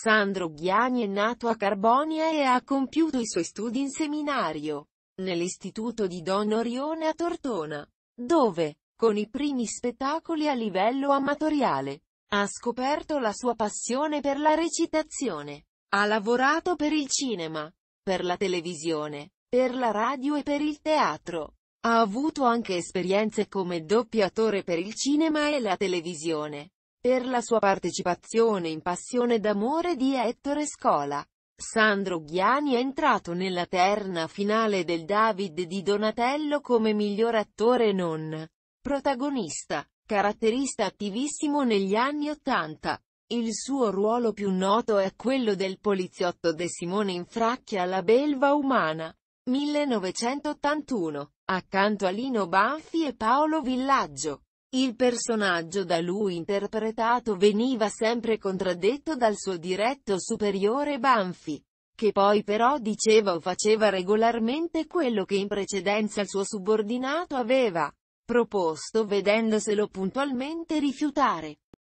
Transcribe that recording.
Alessandro Ghiani è nato a Carbonia e ha compiuto i suoi studi in seminario, nell'istituto di Don Orione a Tortona, dove, con i primi spettacoli a livello amatoriale, ha scoperto la sua passione per la recitazione. Ha lavorato per il cinema, per la televisione, per la radio e per il teatro. Ha avuto anche esperienze come doppiatore per il cinema e la televisione, per la sua partecipazione in Passione d'amore di Ettore Scola. Sandro Ghiani è entrato nella terna finale del David di Donatello come miglior attore non protagonista, caratterista attivissimo negli anni Ottanta. Il suo ruolo più noto è quello del poliziotto De Simone in Fracchia alla belva umana, 1981, accanto a Lino Banfi e Paolo Villaggio. Il personaggio da lui interpretato veniva sempre contraddetto dal suo diretto superiore Banfi, che poi però diceva o faceva regolarmente quello che in precedenza il suo subordinato aveva proposto vedendoselo puntualmente rifiutare.